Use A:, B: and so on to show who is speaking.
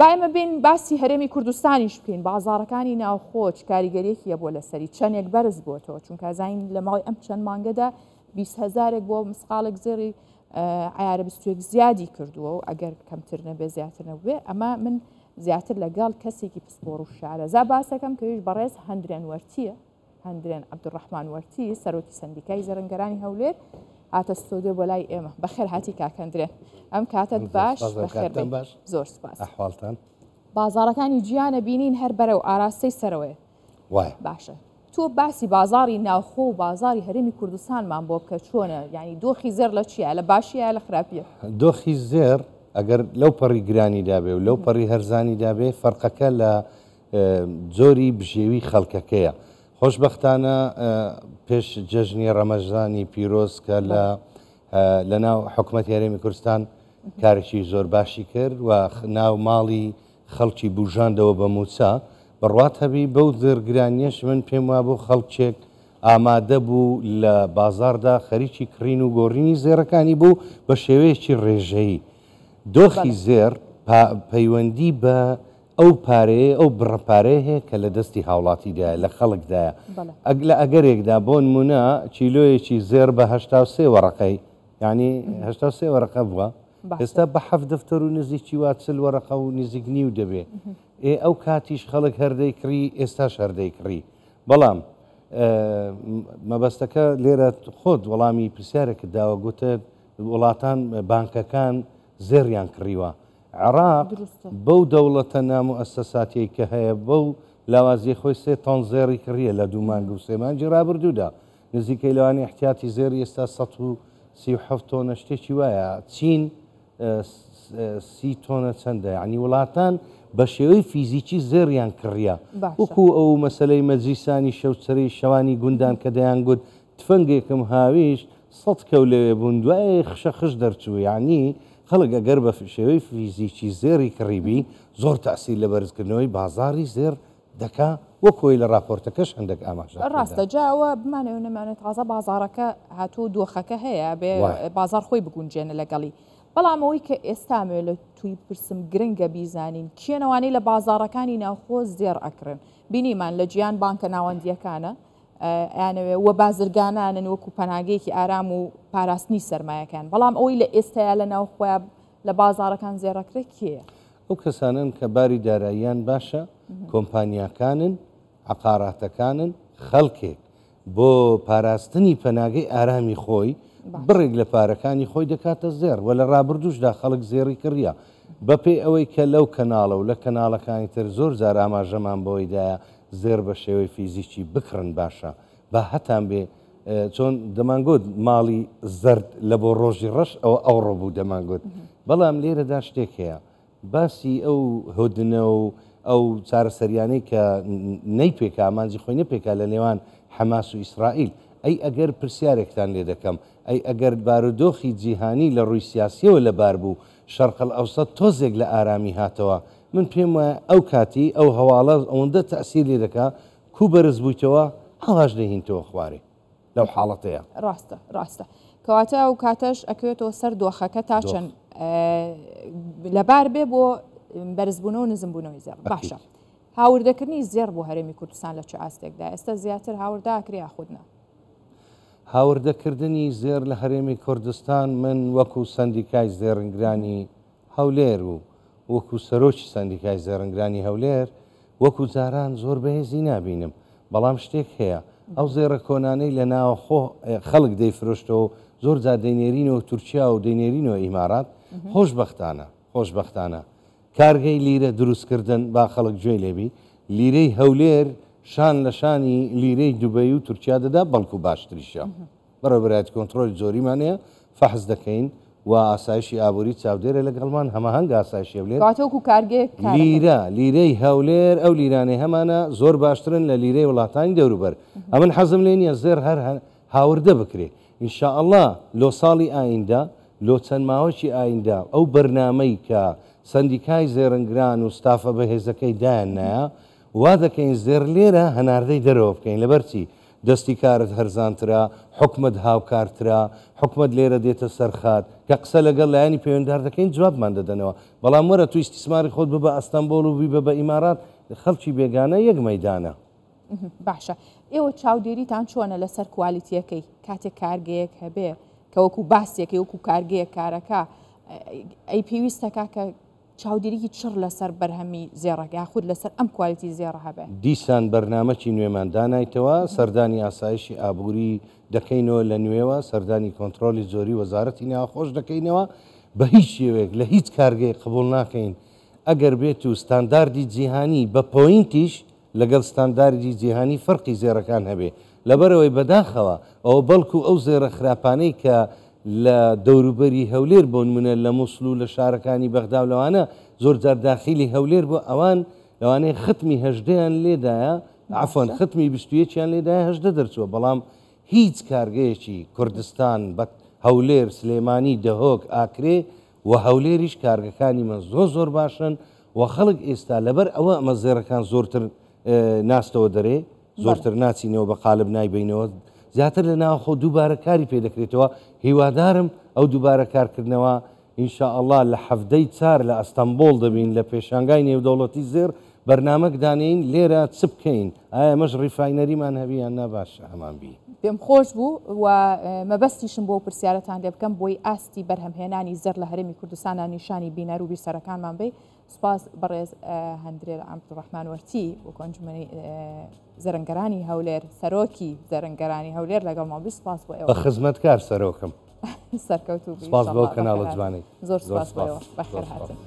A: بایمە بین باسی هەرێمی کوردستانیش بین بازارەکانی ناوخۆچ کاریگەرێکیە بۆ لەسەری چەندێک بەرز بۆتەوە چونکە زین لە ماڵی ئەم چەند مانگەدا 20هزارێک بۆ مسقالێک زێری عیارە بستێک زیادی کردووە و ئەگەر کەمتر نەبێ زیاتر نەبێ ئەمە من زیاتر لەگەڵ کەسێکی پسپۆر و شارەزا باسەکەم کەویش بەڕێز هەندرێن وەرتیە هەندرێن عبدڕحمان وەرتی سەرۆکی سندیکای زەرنگەرانی هەولێر ئاتە سۆدیۆ بۆ لای ئێمە بە خێر هاتی کاکەندرێ ئەم کاتت باش باش زۆر سپاس حالتان بازارەکانی گیانە بینین هەر بەرە و ئاراستەی سەرەوەێ وای باشە تۆ باسی بازاری ناوخۆ و بازاری هەرمی کوردستانمان بۆ بکە چۆنە ینی دۆخی زێر لە چیە لە باشیە لە خراپیە
B: دۆخی زێر ئەگەر لەو پەڕی گرانی دابێ و لەو پەڕی هەرزانی دابێ فەرقەکە لە جۆری بژێوی خەڵکەکەیە. خۆشببختانە پێش جژنی ڕەمەژانی پیرۆز کە لە لەناو حکوومەت یاریمی کوردستان کارێکی زۆر باشی کرد و ناو ماڵی خەڵکی بژاندەوە بە موسا بڕات هەبی بەو دەرگرانیش من پێم وا بۆ خەڵکێک ئامادە بوو لە بازاردا خەریکی کڕین و گۆڕینی زێرەکانی بوو بە شێوەیەکی ڕێژەیی دۆخی زێر پەیوەندی بە ئەو پارەیە ئەو بڕپارەیە هەیە کە لە دەستی هاوڵاتیدایە لە خەڵکدایە ئەگ لە ئەگەرێکدا بۆ نمونە چیلۆیەکی زێر بەهشتا سێ وەڕقەی ینیهشتا سێ وەرەقە بووە ئێستا بە حەف دەفتەر و نزیکی وا چل وەرەقە و نزیک نیو دەبێ ئێ ئەو کاتیش خەڵک هەردەی کڕی ئێستا شەردەی کڕی بەڵام مەبەستەکە لێرە خۆت وەڵامی پرسیارێک داوە گوتە وڵاتان بانکەکان زێریان کڕیوە عراق بەو دەوڵەتە نام و ئەسەساتی کە هەیە بەو لاوازیە خۆی سێ تۆن زێری کڕیە لە دوومانگ و سێمانجی رابرردوودا نزیکەی لەوانی احتیاتی زێری ئێستا 1970 تۆنە شتێکی وایە چین سی تۆنە چەندە عنی وڵاتان بە شێوەی فیزیکی زێریان کڕیا وەکو ئەو مەسلەی مەجلیسانی شەوچەری شەوانی گوندان کە دەیان گوت تفەنگێکم هاویش سەد کەو لەوێ بوون دوای خشە خش دەرچوو یعنی خەڵک ئەگەر بە شێوەی فیزیکی زێری کڕیبی زۆر تاسی لە بەرزکردنەوەی بازاری زێر دەکا وەکۆی لە راپۆرتەکەش هەندێک ئاماژ ڕاستە
A: جاوە بمانەوە نەمانێت تازە بازارەکە هاتوو دۆخەکە هەیە بێ بازار خۆی بگونجێنە لەگەڵی بەڵامەوەی کە ئێستامێ لە توی پرسم گرنگە بیزانین کێنەوانی لە بازارەکانی ناوخۆ زێر ئەکرن بینیمان لە گیان بانکە ناوەندیەکانە یانەوێ وە بازرگانانن وەکو پەناگەیەکی ئارام و پاراستنی سرمایەکان بەڵام ئەوی لە ئێستایا لە ناوخۆیان لە بازارەکان زێڕەکرێک کێە
B: ئەو کەسانن کە باری داراییان باشە کۆمپانیاکانن عقاراتەکانن خەڵکێک بۆ پاراستنی پەناگەی ئارامی خۆی بڕێک لە پارەکانی خۆی دەکاتە زێر و لە ڕابردوشدا خەڵک زێری کڕە بەپێ ئەوەی کە لەو کەناڵە و لە کەناڵەکانی تر زۆر زار ئاماژەمان بۆیدایە زێر بە شێوەی فیزیکی بکڕن باشە بە هەتان بێ چۆن دەمانگوت ماڵی زرد لە بۆ ڕۆژی ڕەش ئەو ئەو ڕۆبوو دەمانگوت بەڵام لێرەدا شتێک هەیە باسی ئەو هودنە و ئەو چارەسەریانەی کە نەی پێکا مانجی خۆینە پێکا لە نێوان حەماس و ئیسرائیل ئەی ئەگەر پرسیارێکتان لێ دەکەم ئەی ئەگەر بارودۆخی جیهانی لە ڕووی سیاسیەوە لەبار بوو شەرقل ئەوسە تۆزێک لە ئارامی هاتەوە من پێم وایە ئەو کاتی ئەو هەواڵە ئەوەندە تەسیری دەکا کو بەرز بوویتەوە هەڵاش دەهینتەوە خوارێ لەو حاڵەتەیە
A: ڕاستە ڕاستە کەواتە ئەو کاتەش ئەکوێتەوە سەر دۆخەکە تا چەند لەبار بێ بۆ بەرزبوونەوە نزمبوونەوەی زیێر باشە هاوردەکردنی زیێر بۆ هەرێمی کوردستان لە چ ئاستێکدا ئێستا زیاتر هاورداکری یاخودنا
B: هاوردەکردنی زێر لە هەرێمی کوردستان من وەکو سندیکای زێرنگرانی هەولێر و وەکو سەرۆکی سندیکای زێرنگرانی هەولێر وەکو جاران زۆر بەهێزی نبینم بەڵام شتێک هەیە ئەو زێرە کۆنانەی لە ناوە خۆ خەڵک دەیفرۆشتەوە زۆر جا دەینێرینەوە تورکیا و دەینێرینەوە ئیمارات خۆشببختانە خۆشببختانە کارگەی لیرە دروستکردن با خەڵک گوێ لێبی لیرەی هەولێر شان لە شانی لیرەی دوبەی و تورکیا دەدا بەڵکو باشتریشە بەڕێبرایەت کۆنتترۆل زۆریمانەیە فەحز دەکەین و ئاسایشی ئابووری چاودێرە لەگەڵمان هەمەهنگ ئاسایشی هەولێر
A: کاتۆک و کارگێ لیرە
B: لیرەی هەولێر ئەو لیرانەی هەمانە زۆر باشترن لە لیرەی وڵاتانی دەوروبەر ئەمن حەزم لێ نیە زێر هەر هاوردە بکرێ ئینشاءله لۆ ساڵی ئایندا لۆ چەند ماوەکی ئایندا ئەو بەرنمەی کە سندیکای زێرنگران و ستافە بەهێزەکەی دایان نایە وا دەکەین زێر لێرە هەناردەی دەرەوە بکەین لەبەرچی دەستی کارت هەرزانترا حکمت هاوکارترا حکمت لێرە دێتە سەرخات کە قسە لەگەڵ لایانی پەیوەنداردەکەین جوابمان دەدەنەوە بەڵام وەرە توی استیسماری خۆت ببە ئەستەمبول و بیبە بە ئیمارات خەڵکی بێگانە یەک مەدانە
A: باشە ئێوە چاودێریتان چۆنە لەسەر کوالیتیەکەی کاتێک کارگەیەک هەبێ کە وەکو باسیەکەی وەکو کارگەیە کارەکە ئەی پێویستەکە کە چاودێکی چڕ لەسەر بەرهەمی زێڕەکە خود لەسەر ئەم کوالتی زێڕ هەبێ
B: دیسان بەرنمەکی نوێمان دانایتەوە سەردانی ئاسایشی ئابووری دەکەینەوە لە نوێوە سەردانی کۆنتترۆلی زۆری وەزارەتی ناوخۆش دەکەینەوە بە هیچ شێوێک لە هیچ کارگەی قبول ناکەین ئەگەر بێت و ستانداردی جیهانی بە پۆینتیش لەگەڵ ستانداردی جیهانی فەرقی زێرەکان هەبێ لەبەرەوەی بەداخەوە ئەو بەڵکو ئەو زێرە خراپانەی کە لە دەوروبەری هەولێر بۆن منە لە مسل و لە شارەکانی بەغدا لەوانە زۆر جارداخیلی هەولێر بۆ ئەوان لەوانەیە ختمی هەژدەیان لێدایە ئافۆن ختمی بستویەکییان لێدای هەژدە دەرچوە بەڵام هیچ کارگەیەکی کوردستان بە هەولێر سلێمانی دەهۆک ئاکرێ و هەولێریش کارگەکانی من زۆ زۆر باشن و خەڵک ئێستا لەبەر ئەوە ئەمە زێرەکان زۆرتر ناستەوە دەرێ زۆرتر ناچینەوە بە قالب نایبینەوە زیاتر لە ناوخۆ دووبارە کاری پێ دەکرێتەوە هیوادارم ئەو دووبارە کارکردنەوە ئینشاء الله لە حەفتەی چار لە ئەستەمبول دەبین لە پێشانگای نێودەوڵەتی زێر بەرنمەک دانین لێرە چ بکەین ئایا مەش ڕیفاینەریمان هەویان نباش هەمان بی
A: پێم خۆش بوو و مەبەستیشم بۆ پرسیارەتان لێ بکەم بۆی ئاستی بەرهەمهێنانی زەر لە هەرمی کوردستانە نیشانی بینەر و بیسەرەکانمان بی سپاس بەڕێز هەندرێ عبدڕحمان وەرتی و کۆنجمەی زەرنگەرانی هەولێر سەرۆکی زەرنگەرانی هەولێر لەگەڵ ما سپاس بۆ ئێوە
B: خزمەت کار سەرۆکم
A: سەرکەوت و سپاس بۆ کەناڵە جوانی زۆر سپاس بەخێر هاتن.